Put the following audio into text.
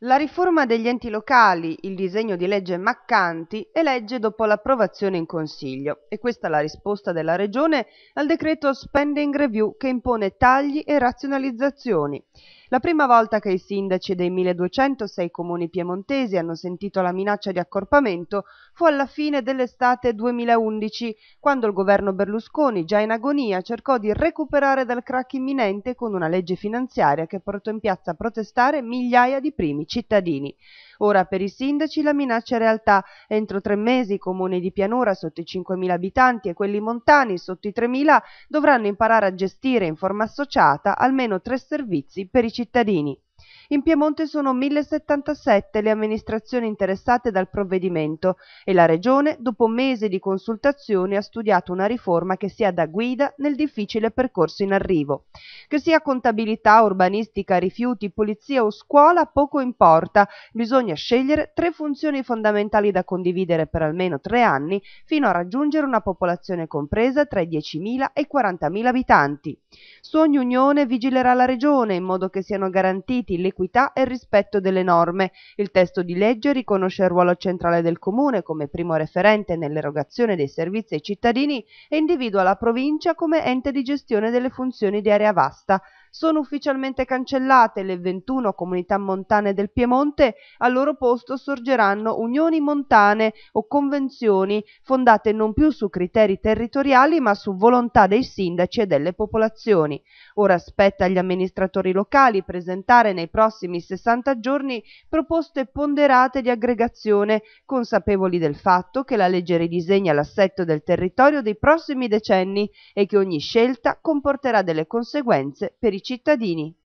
La riforma degli enti locali, il disegno di legge Maccanti, è legge dopo l'approvazione in Consiglio e questa è la risposta della Regione al decreto Spending Review che impone tagli e razionalizzazioni. La prima volta che i sindaci dei 1206 comuni piemontesi hanno sentito la minaccia di accorpamento fu alla fine dell'estate 2011, quando il governo Berlusconi, già in agonia, cercò di recuperare dal crack imminente con una legge finanziaria che portò in piazza a protestare migliaia di primi cittadini. Ora per i sindaci la minaccia è realtà. Entro tre mesi i comuni di pianura sotto i 5.000 abitanti e quelli montani sotto i 3.000 dovranno imparare a gestire in forma associata almeno tre servizi per i cittadini. In Piemonte sono 1077 le amministrazioni interessate dal provvedimento e la Regione, dopo mesi di consultazioni, ha studiato una riforma che sia da guida nel difficile percorso in arrivo. Che sia contabilità, urbanistica, rifiuti, polizia o scuola, poco importa, bisogna scegliere tre funzioni fondamentali da condividere per almeno tre anni fino a raggiungere una popolazione compresa tra i 10.000 e i 40.000 abitanti. Su ogni unione vigilerà la Regione in modo che siano garantiti le l'equità e il rispetto delle norme. Il testo di legge riconosce il ruolo centrale del Comune come primo referente nell'erogazione dei servizi ai cittadini e individua la Provincia come ente di gestione delle funzioni di area vasta sono ufficialmente cancellate le 21 comunità montane del Piemonte, al loro posto sorgeranno unioni montane o convenzioni fondate non più su criteri territoriali ma su volontà dei sindaci e delle popolazioni. Ora spetta agli amministratori locali presentare nei prossimi 60 giorni proposte ponderate di aggregazione, consapevoli del fatto che la legge ridisegna l'assetto del territorio dei prossimi decenni e che ogni scelta comporterà delle conseguenze per i cittadini